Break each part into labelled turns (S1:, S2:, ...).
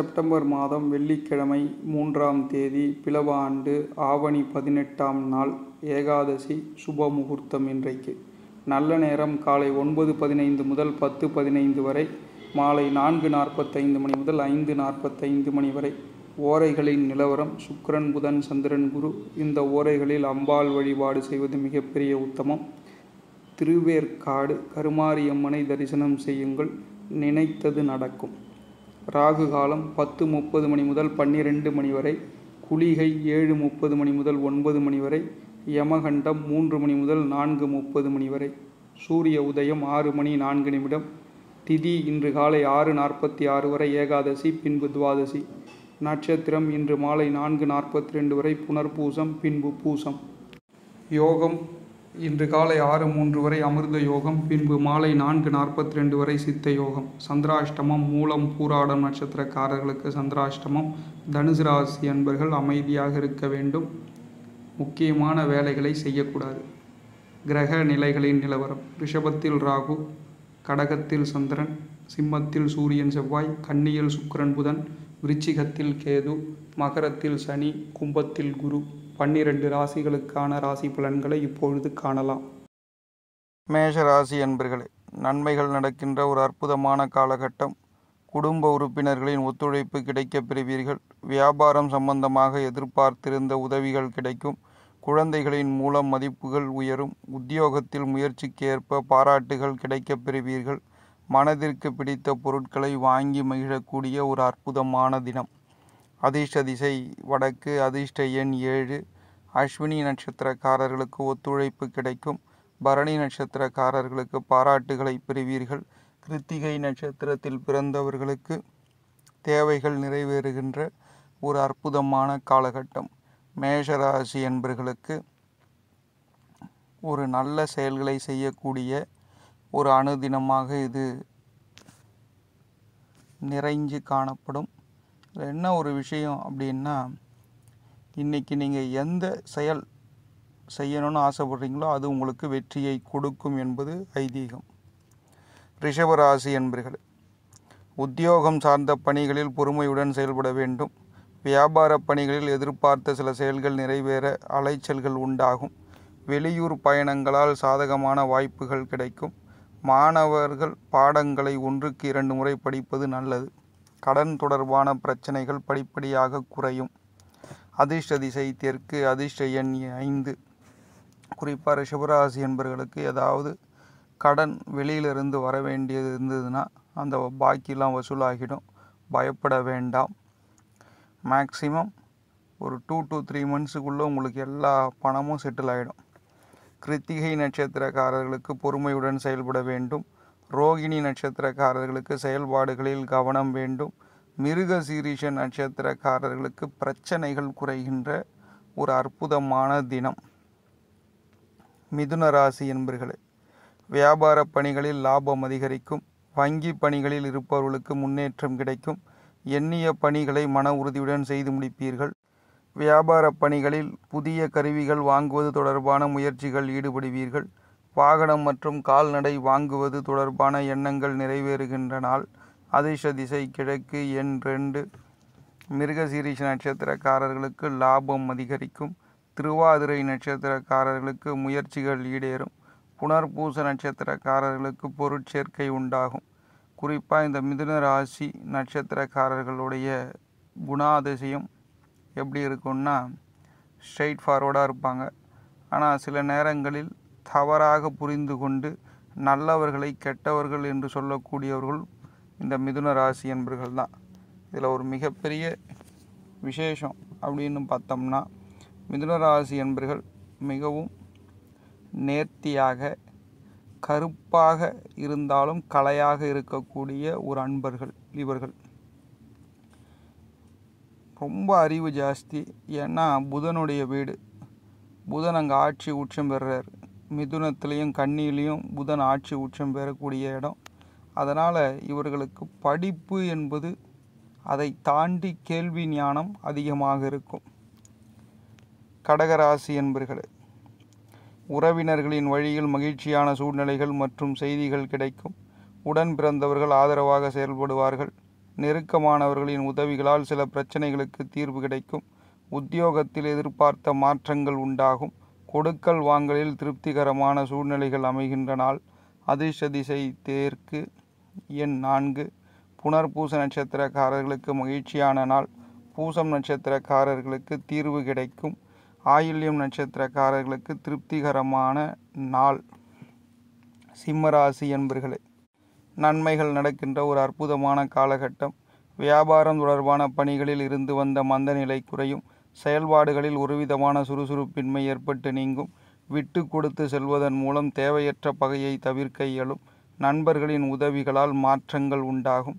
S1: September மாதம் வெள்ளிக்கிழமை மூன்றாம் தேதி பிளவாண்டு ஆண்டு ஆவணி பதினெட்டாம் நாள் ஏகாதசி சுப முகூர்த்தம் இன்றைக்கு நல்ல நேரம் காலை ஒன்பது பதினைந்து முதல் பத்து பதினைந்து வரை மாலை நான்கு நாற்பத்தைந்து மணி முதல் ஐந்து நாற்பத்தைந்து மணி வரை ஓரைகளின் நிலவரம் சுக்கரன் புதன் சந்திரன் குரு இந்த ஓரைகளில் அம்பாள் வழிபாடு செய்வது மிகப்பெரிய உத்தமம் திருவேற்காடு கருமாரியம்மனை தரிசனம் செய்யுங்கள் நினைத்தது நடக்கும் ராகு காலம் பத்து முப்பது மணி முதல் பன்னிரெண்டு மணி வரை குளிகை ஏழு முப்பது மணி முதல் ஒன்பது மணி வரை யமகண்டம் மூன்று மணி முதல் நான்கு முப்பது மணி வரை சூரிய உதயம் ஆறு மணி நான்கு நிமிடம் திதி இன்று காலை ஆறு நாற்பத்தி ஆறு வரை ஏகாதசி பின்பு துவாதசி நட்சத்திரம் இன்று மாலை நான்கு நாற்பத்தி ரெண்டு வரை புனர்பூசம் பின்பு பூசம் யோகம் இன்று காலை ஆறு மூன்று வரை அமிர்த யோகம் பின்பு மாலை நான்கு நாற்பத்தி ரெண்டு வரை சித்த யோகம் சந்திராஷ்டமம் மூலம் பூராடம் நட்சத்திரக்காரர்களுக்கு சந்திராஷ்டமம் தனுசு ராசி என்பர்கள் அமைதியாக இருக்க வேண்டும் முக்கியமான வேலைகளை செய்யக்கூடாது கிரக நிலைகளின் நிலவரம் ரிஷபத்தில் ராகு கடகத்தில் சந்திரன் சிம்மத்தில் சூரியன் செவ்வாய் கன்னியில் சுக்கரன் புதன் விருச்சிகத்தில் கேது மகரத்தில் சனி கும்பத்தில் குரு பன்னிரண்டு ராசிகளுக்கான ராசி பலன்களை இப்பொழுது காணலாம் மேஷ ராசி அன்பர்களே நன்மைகள் நடக்கின்ற ஒரு அற்புதமான காலகட்டம் குடும்ப உறுப்பினர்களின் ஒத்துழைப்பு கிடைக்கப் பெறுவீர்கள் வியாபாரம் சம்பந்தமாக எதிர்பார்த்திருந்த உதவிகள் கிடைக்கும் குழந்தைகளின் மூலம் மதிப்புகள் உயரும் உத்தியோகத்தில் முயற்சிக்கேற்ப பாராட்டுகள் கிடைக்கப் பெறுவீர்கள் மனதிற்கு பிடித்த பொருட்களை வாங்கி மகிழக்கூடிய ஒரு அற்புதமான தினம் அதிர்ஷ்ட திசை வடக்கு அதிர்ஷ்ட எண் ஏழு அஸ்வினி நட்சத்திரக்காரர்களுக்கு ஒத்துழைப்பு கிடைக்கும் பரணி நட்சத்திரக்காரர்களுக்கு பாராட்டுகளை பெறுவீர்கள் கிருத்திகை நட்சத்திரத்தில் பிறந்தவர்களுக்கு தேவைகள் நிறைவேறுகின்ற ஒரு அற்புதமான காலகட்டம் மேஷராசி என்பர்களுக்கு ஒரு நல்ல செயல்களை செய்யக்கூடிய ஒரு அணுதினமாக இது நிறைஞ்சு காணப்படும் என்ன ஒரு விஷயம் அப்படின்னா இன்றைக்கி நீங்கள் எந்த செயல் செய்யணும்னு ஆசைப்படுறீங்களோ அது உங்களுக்கு வெற்றியை கொடுக்கும் என்பது ஐதீகம் ரிஷபராசி என்பர்கள் உத்தியோகம் சார்ந்த பணிகளில் பொறுமையுடன் செயல்பட வேண்டும் வியாபார பணிகளில் எதிர்பார்த்த சில செயல்கள் நிறைவேற அலைச்சல்கள் உண்டாகும் வெளியூர் பயணங்களால் சாதகமான வாய்ப்புகள் கிடைக்கும் மாணவர்கள் பாடங்களை ஒன்றுக்கு இரண்டு முறை படிப்பது நல்லது கடன் தொடர்பான பிரச்சனைகள் படிப்படியாக குறையும் அதிர்ஷ்ட திசை தெற்கு அதிர்ஷ்ட எண் ஐந்து குறிப்பாக ரிஷபராசி என்பர்களுக்கு ஏதாவது கடன் வெளியிலிருந்து வர வேண்டியது இருந்ததுன்னா அந்த பாக்கிலாம் வசூலாகிடும் பயப்பட வேண்டாம் மேக்சிமம் ஒரு டூ டு த்ரீ மந்த்ஸுக்குள்ளே உங்களுக்கு எல்லா பணமும் செட்டில் ஆகிடும் கிருத்திகை நட்சத்திரக்காரர்களுக்கு பொறுமையுடன் செயல்பட வேண்டும் ரோகிணி நட்சத்திரக்காரர்களுக்கு செயல்பாடுகளில் கவனம் வேண்டும் மிருக சீரிஷ நட்சத்திரக்காரர்களுக்கு பிரச்சனைகள் குறைகின்ற ஒரு அற்புதமான தினம் மிதுன ராசி என்பர்களே வியாபார பணிகளில் லாபம் அதிகரிக்கும் வங்கி பணிகளில் இருப்பவர்களுக்கு முன்னேற்றம் கிடைக்கும் எண்ணிய பணிகளை மன உறுதியுடன் செய்து முடிப்பீர்கள் வியாபார பணிகளில் புதிய கருவிகள் வாங்குவது தொடர்பான முயற்சிகள் ஈடுபடுவீர்கள் வாகனம் மற்றும் கால்நடை வாங்குவது தொடர்பான எண்ணங்கள் நிறைவேறுகின்ற நாள் திசை கிழக்கு எண் ரெண்டு மிருகசீரிஷ நட்சத்திரக்காரர்களுக்கு லாபம் அதிகரிக்கும் திருவாதிரை நட்சத்திரக்காரர்களுக்கு முயற்சிகள் ஈடேறும் புனர்பூச நட்சத்திரக்காரர்களுக்கு பொருட்சேர்க்கை உண்டாகும் குறிப்பாக இந்த மிதுன ராசி நட்சத்திரக்காரர்களுடைய குணாதிசயம் எப்படி இருக்கும்னா ஸ்ட்ரெயிட் ஃபார்வர்டாக இருப்பாங்க ஆனால் சில நேரங்களில் தவறாக புரிந்து கொண்டு நல்லவர்களை கெட்டவர்கள் என்று சொல்லக்கூடியவர்கள் இந்த மிதுன ராசி என்பர்கள் தான் இதில் ஒரு மிகப்பெரிய விசேஷம் அப்படின்னு பார்த்தோம்னா மிதுன ராசி என்பர்கள் மிகவும் நேர்த்தியாக கருப்பாக இருந்தாலும் கலையாக இருக்கக்கூடிய ஒரு அன்பர்கள் இவர்கள் ரொம்ப அறிவு ஜாஸ்தி ஏன்னா புதனுடைய வீடு புதன் அங்கே ஆட்சி உச்சம் பெறுறார் மிதுனத்திலையும் கன்னியிலையும் புதன் ஆட்சி உச்சம் பெறக்கூடிய இடம் அதனால் இவர்களுக்கு படிப்பு என்பது அதை தாண்டி கேள்வி ஞானம் அதிகமாக இருக்கும் கடகராசி என்பர்களே உறவினர்களின் வழியில் மகிழ்ச்சியான சூழ்நிலைகள் மற்றும் செய்திகள் கிடைக்கும் உடன் பிறந்தவர்கள் ஆதரவாக செயல்படுவார்கள் நெருக்கமானவர்களின் உதவிகளால் சில பிரச்சனைகளுக்கு தீர்வு கிடைக்கும் உத்தியோகத்தில் எதிர்பார்த்த மாற்றங்கள் உண்டாகும் கொடுக்கல் வாங்கலில் திருப்திகரமான சூழ்நிலைகள் அமைகின்ற நாள் அதிர்ஷ்ட திசை தேற்கு எண் நான்கு புனர்பூச நட்சத்திரக்காரர்களுக்கு மகிழ்ச்சியான நாள் பூசம் நட்சத்திரக்காரர்களுக்கு தீர்வு கிடைக்கும் ஆயில்யம் நட்சத்திரக்காரர்களுக்கு திருப்திகரமான நாள் சிம்மராசி என்பர்களே நன்மைகள் நடக்கின்ற ஒரு அற்புதமான காலகட்டம் வியாபாரம் தொடர்பான பணிகளில் இருந்து வந்த மந்த நிலை குறையும் செயல்பாடுகளில் ஒருவிதமான சுறுசுறுப்பின்மை ஏற்பட்டு நீங்கும் விட்டு கொடுத்து செல்வதன் மூலம் தேவையற்ற பகையை தவிர்க்க இயலும் நண்பர்களின் உதவிகளால் மாற்றங்கள் உண்டாகும்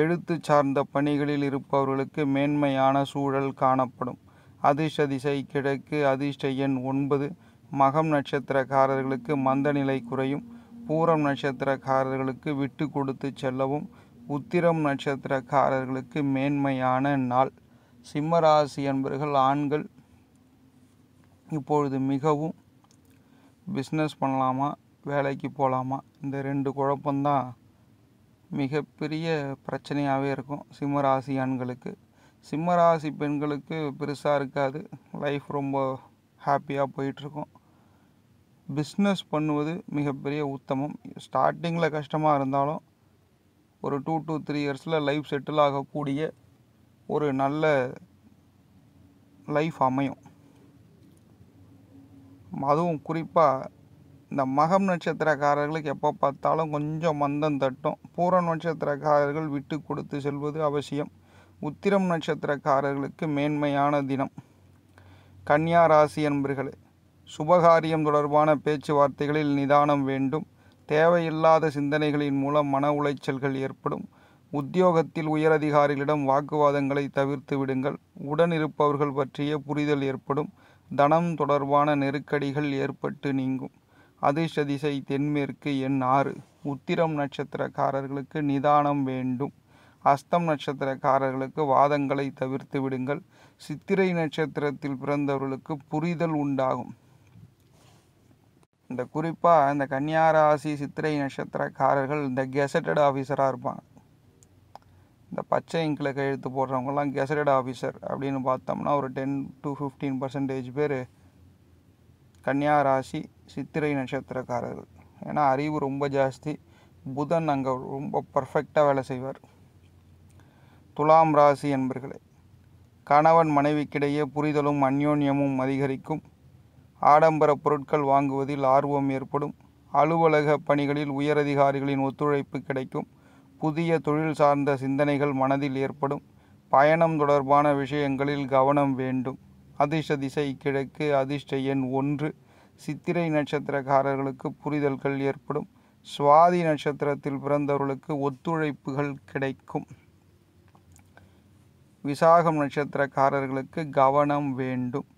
S1: எழுத்து சார்ந்த பணிகளில் இருப்பவர்களுக்கு மேன்மையான சூழல் காணப்படும் அதிர்ஷ்ட திசை கிழக்கு அதிர்ஷ்ட எண் ஒன்பது மகம் நட்சத்திரக்காரர்களுக்கு மந்தநிலை குறையும் பூரம் நட்சத்திரக்காரர்களுக்கு விட்டு கொடுத்து செல்லவும் உத்திரம் நட்சத்திரக்காரர்களுக்கு மேன்மையான நாள் சிம்மராசி என்பவர்கள் ஆண்கள் இப்பொழுது மிகவும் பிஸ்னஸ் பண்ணலாமா வேலைக்கு போகலாமா இந்த ரெண்டு குழப்பம்தான் மிகப்பெரிய பிரச்சனையாகவே இருக்கும் சிம்மராசி ஆண்களுக்கு சிம்மராசி பெண்களுக்கு பெருசாக இருக்காது லைஃப் ரொம்ப ஹாப்பியாக போயிட்டுருக்கும் பிஸ்னஸ் பண்ணுவது மிகப்பெரிய உத்தமம் ஸ்டார்டிங்கில் கஷ்டமாக இருந்தாலும் ஒரு டூ டு த்ரீ இயர்ஸில் லைஃப் செட்டில் ஆகக்கூடிய ஒரு நல்ல லைஃப் அமையும் அதுவும் குறிப்பாக இந்த மகம் நட்சத்திரக்காரர்களுக்கு எப்போ பார்த்தாலும் கொஞ்சம் மந்தம் தட்டும் பூர நட்சத்திரக்காரர்கள் விட்டு கொடுத்து செல்வது அவசியம் உத்திரம் நட்சத்திரக்காரர்களுக்கு மேன்மையான தினம் கன்னியா ராசி என்பர்களே சுபகாரியம் தொடர்பான பேச்சுவார்த்தைகளில் நிதானம் வேண்டும் தேவையில்லாத சிந்தனைகளின் மூலம் மன உளைச்சல்கள் ஏற்படும் உத்தியோகத்தில் உயரதிகாரிகளிடம் வாக்குவாதங்களை தவிர்த்து விடுங்கள் உடனிருப்பவர்கள் பற்றிய புரிதல் ஏற்படும் தனம் தொடர்பான நெருக்கடிகள் ஏற்பட்டு நீங்கும் அதிர்ஷ்ட திசை தென்மேற்கு எண் ஆறு உத்திரம் நட்சத்திரக்காரர்களுக்கு நிதானம் வேண்டும் அஸ்தம் நட்சத்திரக்காரர்களுக்கு வாதங்களை தவிர்த்து விடுங்கள் சித்திரை நட்சத்திரத்தில் பிறந்தவர்களுக்கு புரிதல் உண்டாகும் இந்த குறிப்பாக இந்த கன்னியாராசி சித்திரை நட்சத்திரக்காரர்கள் இந்த கெசட்டட் ஆஃபீஸராக இருப்பாங்க இந்த பச்சை இங்கில் கையெழுத்து போடுறவங்கலாம் கெசடட் ஆஃபீஸர் அப்படின்னு பார்த்தோம்னா ஒரு டென் டு ஃபிஃப்டீன் பர்சன்டேஜ் பேர் கன்னியாராசி ராசி சித்திரை நட்சத்திரக்காரர்கள் ஏன்னா அறிவு ரொம்ப ஜாஸ்தி புதன் அங்கே ரொம்ப பர்ஃபெக்டாக வேலை செய்வார் துலாம் ராசி என்பர்களே கணவன் மனைவிக்கிடையே புரிதலும் அந்யோன்யமும் அதிகரிக்கும் ஆடம்பர பொருட்கள் வாங்குவதில் ஆர்வம் ஏற்படும் அலுவலக பணிகளில் உயரதிகாரிகளின் ஒத்துழைப்பு கிடைக்கும் புதிய தொழில் சார்ந்த சிந்தனைகள் மனதில் ஏற்படும் பயணம் தொடர்பான விஷயங்களில் கவனம் வேண்டும் அதிர்ஷ்ட திசை கிழக்கு அதிர்ஷ்ட எண் ஒன்று சித்திரை நட்சத்திரக்காரர்களுக்கு புரிதல்கள் ஏற்படும் சுவாதி நட்சத்திரத்தில் பிறந்தவர்களுக்கு ஒத்துழைப்புகள் கிடைக்கும் விசாகம் நட்சத்திரக்காரர்களுக்கு கவனம் வேண்டும்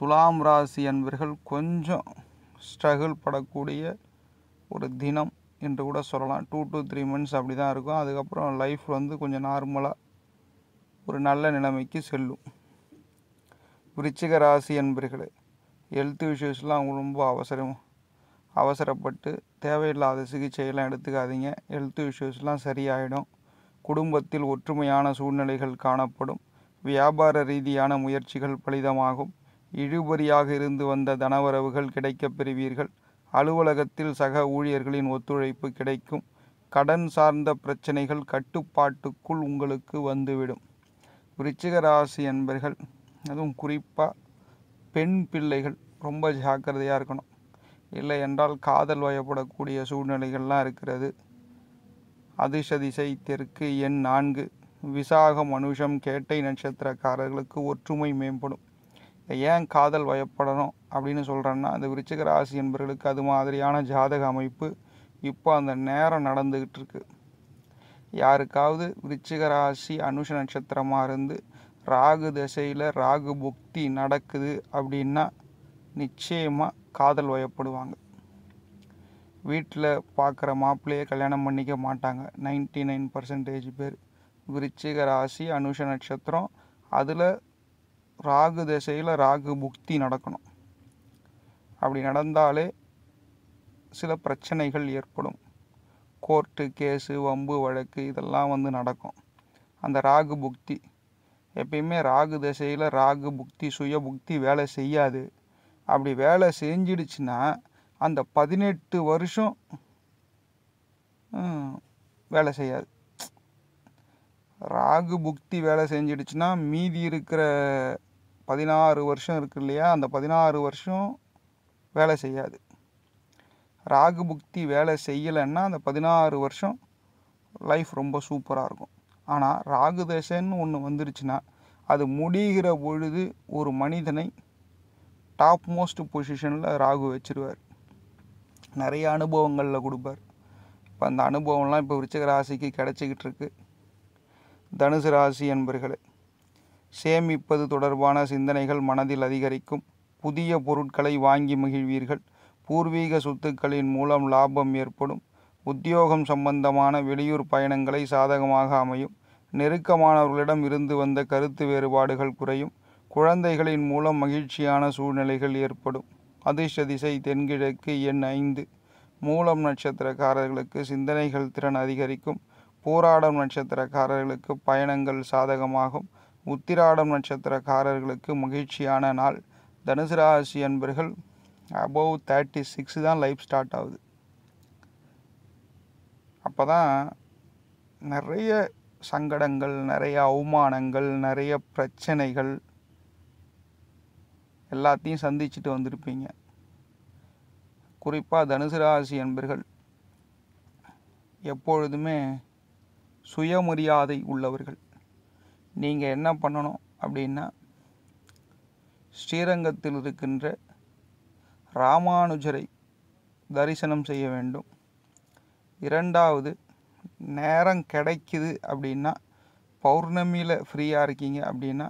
S1: துலாம் ராசி அன்பர்கள் கொஞ்சம் ஸ்ட்ரகிள் படக்கூடிய ஒரு தினம் என்று கூட சொல்லலாம் டூ டு த்ரீ மந்த்ஸ் அப்படி தான் இருக்கும் அதுக்கப்புறம் லைஃப் வந்து கொஞ்சம் நார்மலாக ஒரு நல்ல நிலைமைக்கு செல்லும் விருச்சிக ராசி என்பர்களே ஹெல்த் இஷ்யூஸ்லாம் ரொம்ப அவசரம் அவசரப்பட்டு தேவையில்லாத சிகிச்சையெல்லாம் எடுத்துக்காதீங்க ஹெல்த் இஷ்யூஸ்லாம் சரியாயிடும் குடும்பத்தில் ஒற்றுமையான சூழ்நிலைகள் காணப்படும் வியாபார ரீதியான முயற்சிகள் பலிதமாகும் இழுபறியாக இருந்து வந்த தனவரவுகள் கிடைக்கப் பெறுவீர்கள் அலுவலகத்தில் சக ஊழியர்களின் ஒத்துழைப்பு கிடைக்கும் கடன் சார்ந்த பிரச்சனைகள் கட்டுப்பாட்டுக்குள் உங்களுக்கு வந்துவிடும் விருச்சிக ராசி என்பர்கள் அதுவும் குறிப்பாக பெண் பிள்ளைகள் ரொம்ப ஜாக்கிரதையாக இருக்கணும் இல்லை என்றால் காதல் வயப்படக்கூடிய சூழ்நிலைகள்லாம் இருக்கிறது அதிர்ஷ திசை தெற்கு எண் நான்கு விசாகம் மனுஷம் கேட்டை நட்சத்திரக்காரர்களுக்கு ஒற்றுமை மேம்படும் ஏன் காதல் வயப்படணும் அப்படின்னு சொல்கிறேன்னா அந்த விருச்சிக ராசி என்பவர்களுக்கு அது மாதிரியான ஜாதக அமைப்பு இப்போ அந்த நேரம் நடந்துக்கிட்டு இருக்கு யாருக்காவது விருச்சிக ராசி அனுஷ நட்சத்திரமாக இருந்து ராகு திசையில் ராகு புக்தி நடக்குது அப்படின்னா நிச்சயமாக காதல் வயப்படுவாங்க வீட்டில் பார்க்குற மாப்பிள்ளையே கல்யாணம் பண்ணிக்க மாட்டாங்க நைன்டி நைன் பர்சன்டேஜ் பேர் விருச்சிக ராசி அனுஷ நட்சத்திரம் அதில் ராகு திசையில் ராகு புக்தி நடக்கணும் அப்படி நடந்தாலே சில பிரச்சனைகள் ஏற்படும் கோர்ட்டு கேஸு வம்பு வழக்கு இதெல்லாம் வந்து நடக்கும் அந்த ராகு புக்தி எப்பயுமே ராகு திசையில் ராகு புக்தி சுய புக்தி வேலை செய்யாது அப்படி வேலை செஞ்சிடுச்சுன்னா அந்த பதினெட்டு வருஷம் வேலை செய்யாது ராகு புக்தி வேலை செஞ்சிடுச்சுன்னா மீதி இருக்கிற பதினாறு வருஷம் இருக்கு இல்லையா அந்த பதினாறு வருஷம் வேலை செய்யாது ராகு புக்தி வேலை செய்யலைன்னா அந்த பதினாறு வருஷம் லைஃப் ரொம்ப சூப்பராக இருக்கும் ஆனால் ராகு தசைன்னு ஒன்று வந்துருச்சுன்னா அது முடிகிற பொழுது ஒரு மனிதனை டாப் மோஸ்ட் பொசிஷனில் ராகு வச்சுருவார் நிறைய அனுபவங்களில் கொடுப்பார் இப்போ அந்த அனுபவம்லாம் இப்போ விருச்சக ராசிக்கு கிடச்சிக்கிட்டு இருக்கு தனுசு ராசி என்பர்களே சேமிப்பது தொடர்பான சிந்தனைகள் மனதில் அதிகரிக்கும் புதிய பொருட்களை வாங்கி மகிழ்வீர்கள் பூர்வீக சொத்துக்களின் மூலம் லாபம் ஏற்படும் உத்தியோகம் சம்பந்தமான வெளியூர் பயணங்களை சாதகமாக அமையும் நெருக்கமானவர்களிடம் இருந்து வந்த கருத்து வேறுபாடுகள் குறையும் குழந்தைகளின் மூலம் மகிழ்ச்சியான சூழ்நிலைகள் ஏற்படும் அதிர்ஷ்ட திசை தென்கிழக்கு எண் ஐந்து மூலம் நட்சத்திரக்காரர்களுக்கு சிந்தனைகள் திறன் அதிகரிக்கும் போராடும் நட்சத்திரக்காரர்களுக்கு பயணங்கள் சாதகமாகும் உத்திராடம் நட்சத்திரக்காரர்களுக்கு மகிழ்ச்சியான நாள் தனுசு ராசி அன்பர்கள் அபவ் தேர்ட்டி சிக்ஸ் தான் லைஃப் ஸ்டார்ட் ஆகுது அப்போ தான் நிறைய சங்கடங்கள் நிறைய அவமானங்கள் நிறைய பிரச்சனைகள் எல்லாத்தையும் சந்திச்சுட்டு வந்திருப்பீங்க குறிப்பாக தனுசு ராசி என்பர்கள் எப்பொழுதுமே சுயமரியாதை உள்ளவர்கள் நீங்கள் என்ன பண்ணணும் அப்படின்னா ஸ்ரீரங்கத்தில் இருக்கின்ற ராமானுஜரை தரிசனம் செய்ய வேண்டும் இரண்டாவது நேரம் கிடைக்குது அப்படின்னா பௌர்ணமியில் ஃப்ரீயாக இருக்கீங்க அப்படின்னா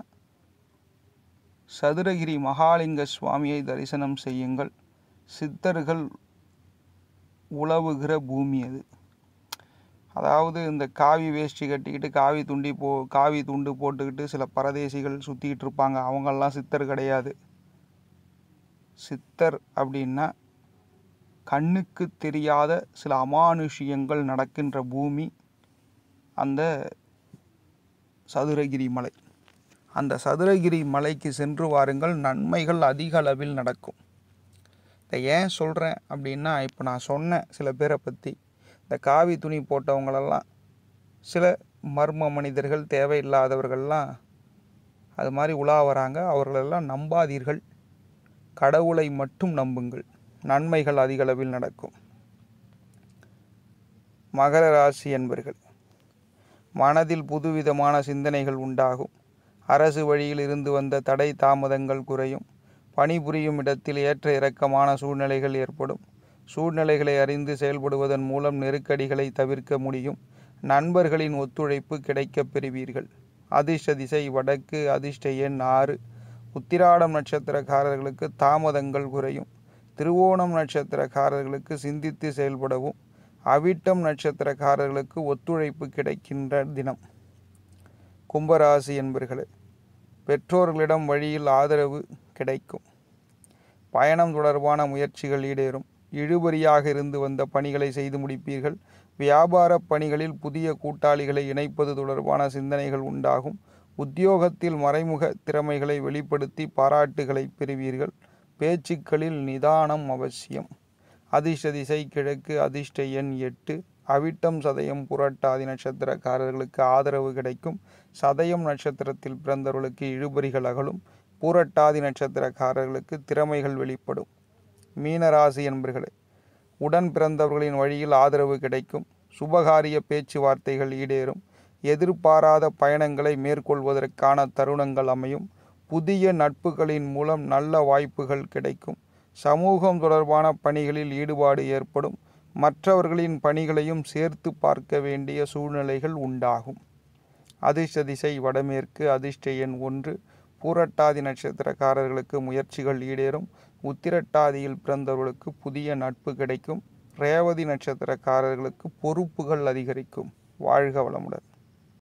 S1: சதுரகிரி மகாலிங்க சுவாமியை தரிசனம் செய்யுங்கள் சித்தர்கள் உழவுகிற பூமி அது அதாவது இந்த காவி வேஷ்டி கட்டிக்கிட்டு காவி துண்டி போ காவி துண்டு போட்டுக்கிட்டு சில பரதேசிகள் சுற்றிக்கிட்டு இருப்பாங்க அவங்கெல்லாம் சித்தர் கிடையாது சித்தர் அப்படின்னா கண்ணுக்கு தெரியாத சில அமானுஷியங்கள் நடக்கின்ற பூமி அந்த சதுரகிரி மலை அந்த சதுரகிரி மலைக்கு சென்று வாருங்கள் நன்மைகள் அதிக அளவில் நடக்கும் இதை ஏன் சொல்கிறேன் அப்படின்னா இப்போ நான் சொன்னேன் சில பேரை பற்றி இந்த காவி துணி போட்டவங்களெல்லாம் சில மர்ம மனிதர்கள் தேவையில்லாதவர்கள்லாம் அது மாதிரி உலா வராங்க அவர்களெல்லாம் நம்பாதீர்கள் கடவுளை மட்டும் நம்புங்கள் நன்மைகள் அதிகளவில் நடக்கும் மகர ராசி என்பர்கள் மனதில் புதுவிதமான சிந்தனைகள் உண்டாகும் அரசு வழியில் இருந்து வந்த தடை தாமதங்கள் குறையும் பணிபுரியும் இடத்தில் ஏற்ற இறக்கமான சூழ்நிலைகள் ஏற்படும் சூழ்நிலைகளை அறிந்து செயல்படுவதன் மூலம் நெருக்கடிகளை தவிர்க்க முடியும் நண்பர்களின் ஒத்துழைப்பு கிடைக்கப் பெறுவீர்கள் அதிர்ஷ்ட திசை வடக்கு அதிர்ஷ்ட எண் ஆறு உத்திராடம் நட்சத்திரக்காரர்களுக்கு தாமதங்கள் குறையும் திருவோணம் நட்சத்திரக்காரர்களுக்கு சிந்தித்து செயல்படவும் அவிட்டம் நட்சத்திரக்காரர்களுக்கு ஒத்துழைப்பு கிடைக்கின்ற தினம் கும்பராசி என்பர்களே பெற்றோர்களிடம் வழியில் ஆதரவு கிடைக்கும் பயணம் தொடர்பான முயற்சிகள் ஈடேறும் இழுபறியாக இருந்து வந்த பணிகளை செய்து முடிப்பீர்கள் வியாபார பணிகளில் புதிய கூட்டாளிகளை இணைப்பது தொடர்பான சிந்தனைகள் உண்டாகும் உத்தியோகத்தில் மறைமுக திறமைகளை வெளிப்படுத்தி பாராட்டுகளை பெறுவீர்கள் பேச்சுக்களில் நிதானம் அவசியம் அதிர்ஷ்ட திசை கிழக்கு அதிர்ஷ்ட எண் எட்டு அவிட்டம் சதயம் புரட்டாதி நட்சத்திரக்காரர்களுக்கு ஆதரவு கிடைக்கும் சதயம் நட்சத்திரத்தில் பிறந்தவர்களுக்கு இழுபறிகள் அகலும் பூரட்டாதி நட்சத்திரக்காரர்களுக்கு திறமைகள் வெளிப்படும் மீனராசி என்பர்களே உடன் பிறந்தவர்களின் வழியில் ஆதரவு கிடைக்கும் சுபகாரிய பேச்சுவார்த்தைகள் ஈடேறும் எதிர்பாராத பயணங்களை மேற்கொள்வதற்கான தருணங்கள் அமையும் புதிய நட்புகளின் மூலம் நல்ல வாய்ப்புகள் கிடைக்கும் சமூகம் தொடர்பான பணிகளில் ஈடுபாடு ஏற்படும் மற்றவர்களின் பணிகளையும் சேர்த்து பார்க்க வேண்டிய சூழ்நிலைகள் உண்டாகும் அதிர்ஷ்ட திசை வடமேற்கு அதிர்ஷ்ட எண் ஒன்று பூரட்டாதி நட்சத்திரக்காரர்களுக்கு முயற்சிகள் ஈடேறும் உத்திரட்டாதியில் பிறந்தவர்களுக்கு புதிய நட்பு கிடைக்கும் ரேவதி நட்சத்திரக்காரர்களுக்கு பொறுப்புகள் அதிகரிக்கும் வாழ்க வளமுடன்